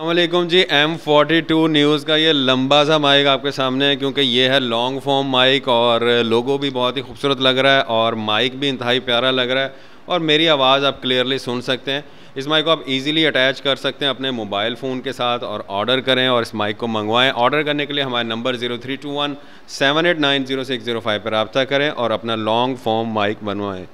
अल्लाम जी M forty two news का ये लंबा सा माइक आपके सामने है क्योंकि ये है लॉन्ग फॉर्म माइक और लोगो भी बहुत ही खूबसूरत लग रहा है और माइक भी इंतहाई प्यारा लग रहा है और मेरी आवाज़ आप क्लियरली सुन सकते हैं इस माइक को आप इजीली अटैच कर सकते हैं अपने मोबाइल फ़ोन के साथ और ऑर्डर करें और इस माइक को मंगवाएं ऑर्डर करने के लिए हमारे number zero three two one seven eight nine zero six zero five पर रबता करें और अपना लॉन्ग फॉर्म माइक बनवाएँ